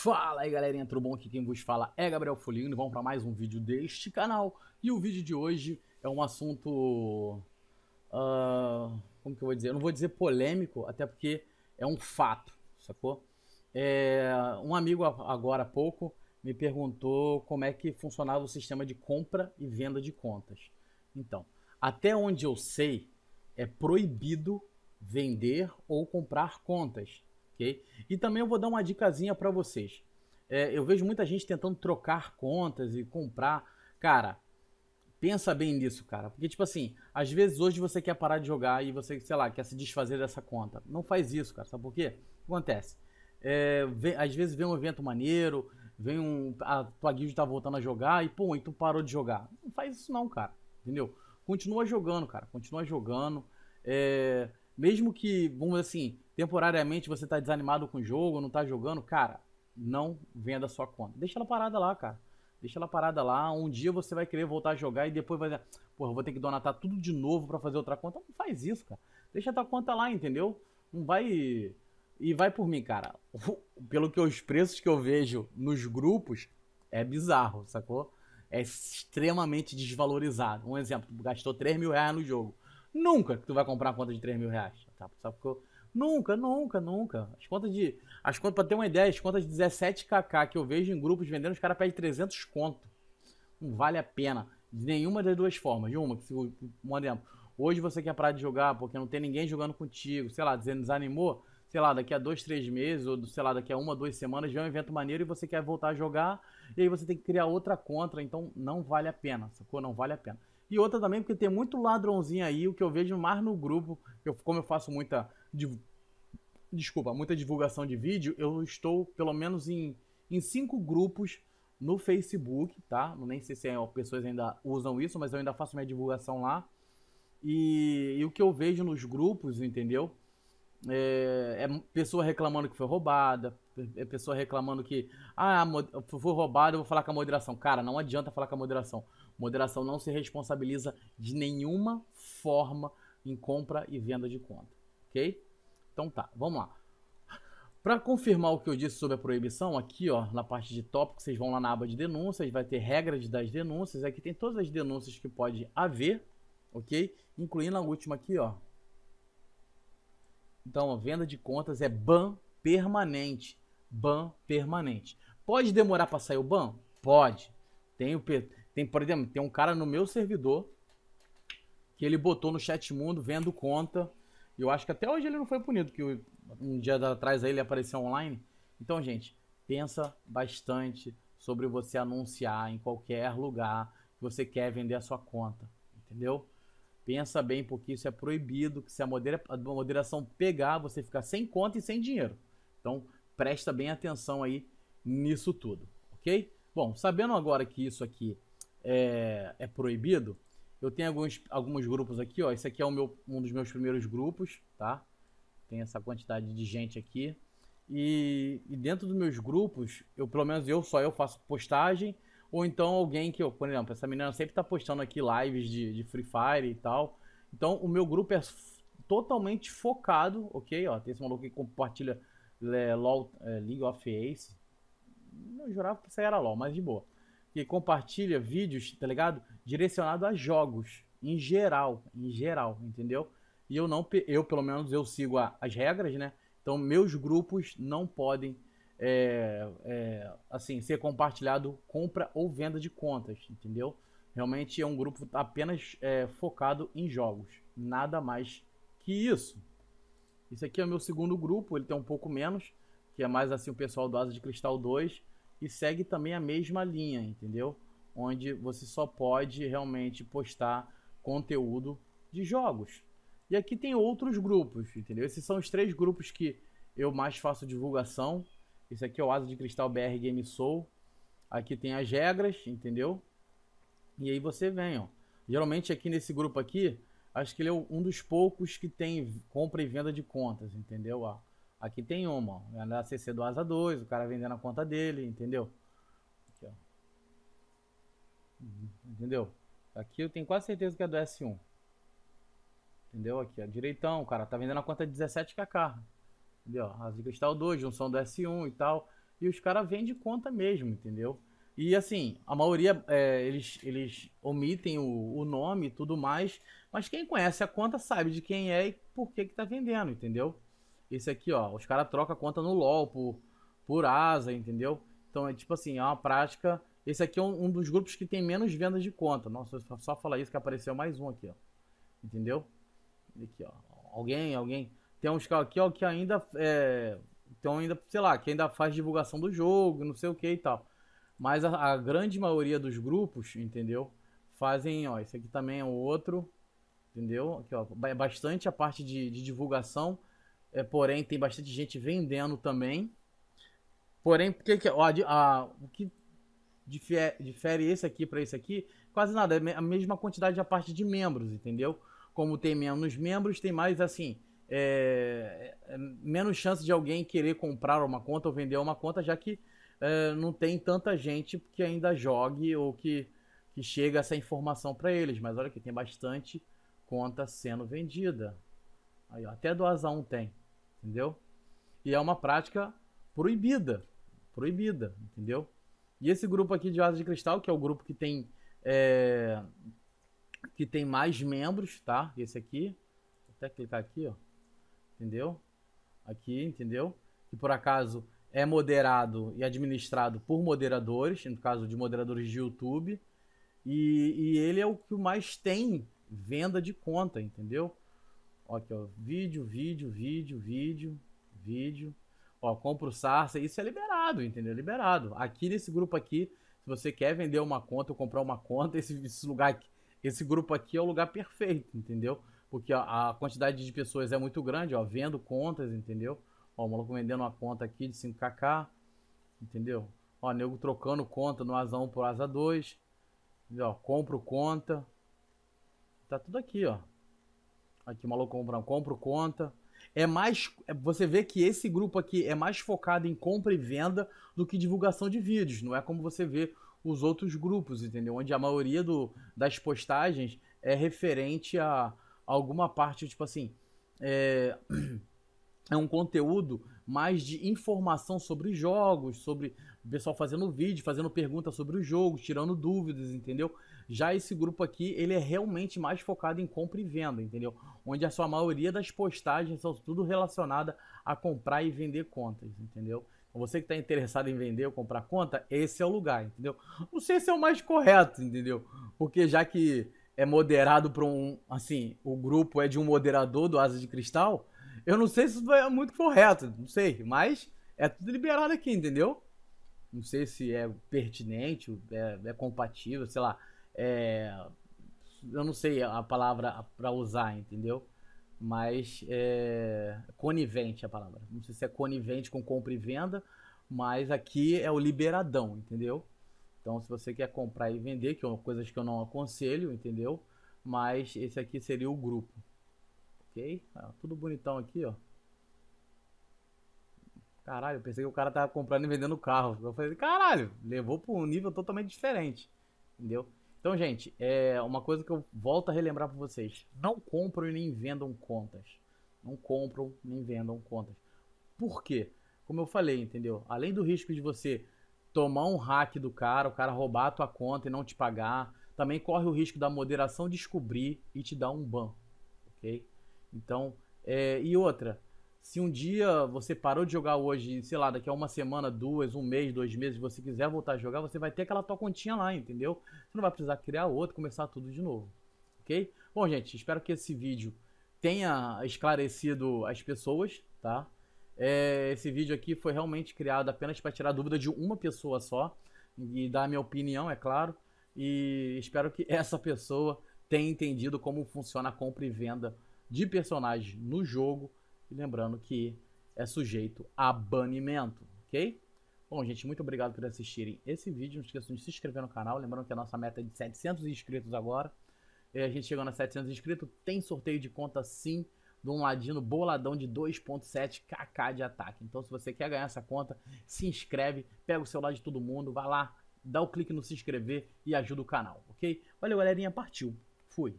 Fala aí galerinha, tudo bom? Aqui quem vos fala é Gabriel Folino e vamos para mais um vídeo deste canal. E o vídeo de hoje é um assunto... Uh, como que eu vou dizer? Eu não vou dizer polêmico, até porque é um fato, sacou? É, um amigo agora há pouco me perguntou como é que funcionava o sistema de compra e venda de contas. Então, até onde eu sei, é proibido vender ou comprar contas. E também eu vou dar uma dicasinha para vocês. É, eu vejo muita gente tentando trocar contas e comprar. Cara, pensa bem nisso, cara. Porque, tipo assim, às vezes hoje você quer parar de jogar e você, sei lá, quer se desfazer dessa conta. Não faz isso, cara. Sabe por quê? O que acontece? É, vem, às vezes vem um evento maneiro, vem um. A tua guild tá voltando a jogar e, pô, e tu parou de jogar. Não faz isso, não, cara. Entendeu? Continua jogando, cara. Continua jogando. É, mesmo que, vamos dizer assim, temporariamente você tá desanimado com o jogo, não tá jogando, cara, não venda sua conta. Deixa ela parada lá, cara. Deixa ela parada lá. Um dia você vai querer voltar a jogar e depois vai dizer, porra, vou ter que donatar tudo de novo para fazer outra conta. Não faz isso, cara. Deixa a tua conta lá, entendeu? Não vai. E vai por mim, cara. Pelo que os preços que eu vejo nos grupos, é bizarro, sacou? É extremamente desvalorizado. Um exemplo, gastou 3 mil reais no jogo. Nunca que tu vai comprar uma conta de 3 mil reais. Tá? Só porque eu... Nunca, nunca, nunca. As contas de. As contas, pra ter uma ideia, as contas de 17kk que eu vejo em grupos vendendo, os caras pedem 300 conto. Não vale a pena. De nenhuma das duas formas. De uma, que se, um exemplo. Hoje você quer parar de jogar porque não tem ninguém jogando contigo, sei lá, desanimou sei lá, daqui a dois, três meses, ou sei lá, daqui a uma, duas semanas, é um evento maneiro e você quer voltar a jogar, e aí você tem que criar outra contra, então não vale a pena, sacou? Não vale a pena. E outra também, porque tem muito ladrãozinho aí, o que eu vejo mais no grupo, eu, como eu faço muita. Desculpa, muita divulgação de vídeo, eu estou pelo menos em, em cinco grupos no Facebook, tá? Nem sei se é, pessoas ainda usam isso, mas eu ainda faço minha divulgação lá. E, e, o que eu vejo nos grupos, entendeu? É, é, pessoa reclamando que foi roubada, é pessoa reclamando que ah, foi roubada, eu vou falar com a moderação. Cara, não adianta falar com a moderação. Moderação não se responsabiliza de nenhuma forma em compra e venda de conta, ok? Então tá, vamos lá. Para confirmar o que eu disse sobre a proibição, aqui ó, na parte de tópico, vocês vão lá na aba de denúncias, vai ter regras das denúncias, aqui tem todas as denúncias que pode haver, ok? Incluindo a última aqui, ó, então, a venda de contas é ban permanente. Ban permanente. Pode demorar para sair o ban? Pode. Tem, o, tem, por exemplo, tem um cara no meu servidor que ele botou no chat mundo vendo conta. E eu acho que até hoje ele não foi punido, que um dia atrás ele apareceu online. Então, gente, pensa bastante sobre você anunciar em qualquer lugar que você quer vender a sua conta, entendeu? Pensa bem, porque isso é proibido, que se a, modera a moderação pegar, você fica sem conta e sem dinheiro. Então, presta bem atenção aí nisso tudo, ok? Bom, sabendo agora que isso aqui é, é proibido, eu tenho alguns, alguns grupos aqui, ó. Esse aqui é o meu, um dos meus primeiros grupos, tá? Tem essa quantidade de gente aqui. E, e dentro dos meus grupos, eu pelo menos eu só eu faço postagem ou então alguém que, eu, por exemplo, essa menina sempre tá postando aqui lives de, de Free Fire e tal. Então o meu grupo é totalmente focado, ok? Ó, tem esse maluco que compartilha é, LOL, é, League of Ace. Eu jurava que isso era LOL, mas de boa. Que compartilha vídeos, tá ligado? Direcionado a jogos, em geral, em geral, entendeu? E eu não, eu pelo menos, eu sigo a, as regras, né? Então meus grupos não podem é, é, assim, ser compartilhado compra ou venda de contas, entendeu? Realmente é um grupo apenas é, focado em jogos, nada mais que isso. Esse aqui é o meu segundo grupo, ele tem um pouco menos, que é mais assim o pessoal do Asa de Cristal 2, e segue também a mesma linha, entendeu? Onde você só pode realmente postar conteúdo de jogos. E aqui tem outros grupos, entendeu? Esses são os três grupos que eu mais faço divulgação, esse aqui é o Asa de Cristal BR Game Soul. Aqui tem as regras, entendeu? E aí você vem, ó. Geralmente aqui nesse grupo aqui, acho que ele é um dos poucos que tem compra e venda de contas, entendeu? Ó, aqui tem uma, ó. É na CC do Asa 2, o cara vendendo a conta dele, entendeu? Aqui, ó. Uhum, entendeu? Aqui eu tenho quase certeza que é do S1. Entendeu? Aqui, ó, direitão, o cara tá vendendo a conta de 17kk. Entendeu? Asa Cristal 2, junção do S1 e tal. E os caras vendem conta mesmo, entendeu? E assim, a maioria é, eles, eles omitem o, o nome e tudo mais, mas quem conhece a conta sabe de quem é e por que, que tá vendendo, entendeu? Esse aqui, ó, os caras trocam a conta no LOL por, por asa, entendeu? Então é tipo assim, é uma prática. Esse aqui é um, um dos grupos que tem menos vendas de conta. Nossa, só falar isso que apareceu mais um aqui, ó. Entendeu? Aqui, ó. Alguém, alguém. Tem uns caras aqui, ó, que ainda. É, tem ainda, sei lá, que ainda faz divulgação do jogo, não sei o que e tal. Mas a, a, grande maioria dos grupos, entendeu? Fazem, ó, esse aqui também é o outro, entendeu? Aqui, ó, bastante a parte de, de divulgação, é, porém tem bastante gente vendendo também. Porém, porque que, ó, a, o que difere, difere esse aqui para esse aqui? Quase nada, é a mesma quantidade a parte de membros, entendeu? Como tem menos membros, tem mais assim é, é, menos chance de alguém querer comprar uma conta ou vender uma conta, já que é, não tem tanta gente que ainda jogue ou que, que chega essa informação para eles. Mas olha que tem bastante conta sendo vendida. Aí, ó, até do Asa 1 tem, entendeu? E é uma prática proibida, proibida, entendeu? E esse grupo aqui de Asa de Cristal, que é o grupo que tem é, que tem mais membros, tá? Esse aqui, vou até clicar aqui, ó entendeu? Aqui, entendeu? Que por acaso é moderado e administrado por moderadores, no caso de moderadores de YouTube. E, e ele é o que mais tem venda de conta, entendeu? Ó, aqui, ó, vídeo, vídeo, vídeo, vídeo, vídeo. Ó, compra o Sarsa, isso é liberado, entendeu? Liberado. Aqui nesse grupo aqui, se você quer vender uma conta ou comprar uma conta, esse, esse lugar aqui, esse grupo aqui é o lugar perfeito, entendeu? porque a, quantidade de pessoas é muito grande, ó, vendo contas, entendeu? Ó, o maluco vendendo uma conta aqui de 5kk, entendeu? Ó, nego trocando conta no asa 1 por asa 2, Ó, compro conta, tá tudo aqui, ó. Aqui, maluco comprando, compro conta. É mais, é, você vê que esse grupo aqui é mais focado em compra e venda do que divulgação de vídeos, não é como você vê os outros grupos, entendeu? Onde a maioria do, das postagens é referente a, alguma parte, tipo assim, é, é um conteúdo mais de informação sobre jogos, sobre o pessoal fazendo vídeo, fazendo perguntas sobre o jogo, tirando dúvidas, entendeu? Já esse grupo aqui, ele é realmente mais focado em compra e venda, entendeu? Onde a sua maioria das postagens são tudo relacionada a comprar e vender contas, entendeu? Então, você que está interessado em vender ou comprar conta, esse é o lugar, entendeu? Não sei se é o mais correto, entendeu? Porque já que é moderado por um. Assim, o grupo é de um moderador do Asa de Cristal. Eu não sei se isso é muito correto, não sei, mas é tudo liberado aqui, entendeu? Não sei se é pertinente, é, é compatível, sei lá. É, eu não sei a palavra para usar, entendeu? Mas é conivente a palavra. Não sei se é conivente com compra e venda, mas aqui é o liberadão, entendeu? Então, se você quer comprar e vender, que é uma coisa que eu não aconselho, entendeu? Mas esse aqui seria o grupo. Ok? Ah, tudo bonitão aqui, ó. Caralho, eu pensei que o cara tava comprando e vendendo carro. Eu falei, caralho, levou para um nível totalmente diferente. Entendeu? Então, gente, é uma coisa que eu volto a relembrar para vocês. Não compram e nem vendam contas. Não compram nem vendam contas. Por quê? Como eu falei, entendeu? Além do risco de você tomar um hack do cara, o cara roubar a tua conta e não te pagar. Também corre o risco da moderação descobrir e te dar um ban, ok? Então, é, e outra, se um dia você parou de jogar hoje, sei lá, daqui a uma semana, duas, um mês, dois meses, você quiser voltar a jogar, você vai ter aquela tua continha lá, entendeu? Você não vai precisar criar outra, começar tudo de novo, ok? Bom, gente, espero que esse vídeo tenha esclarecido as pessoas, tá? É, esse vídeo aqui foi realmente criado apenas para tirar dúvida de uma pessoa só e dar a minha opinião, é claro. E espero que essa pessoa tenha entendido como funciona a compra e venda de personagens no jogo. E lembrando que é sujeito a banimento, ok? Bom, gente, muito obrigado por assistirem esse vídeo. Não esqueçam de se inscrever no canal. Lembrando que a nossa meta é de 700 inscritos agora. E a gente chegando a 700 inscritos, tem sorteio de conta sim de um ladino boladão de 2.7kk de ataque. Então, se você quer ganhar essa conta, se inscreve, pega o celular de todo mundo, vai lá, dá o clique no se inscrever e ajuda o canal, ok? Valeu, galerinha, partiu. Fui.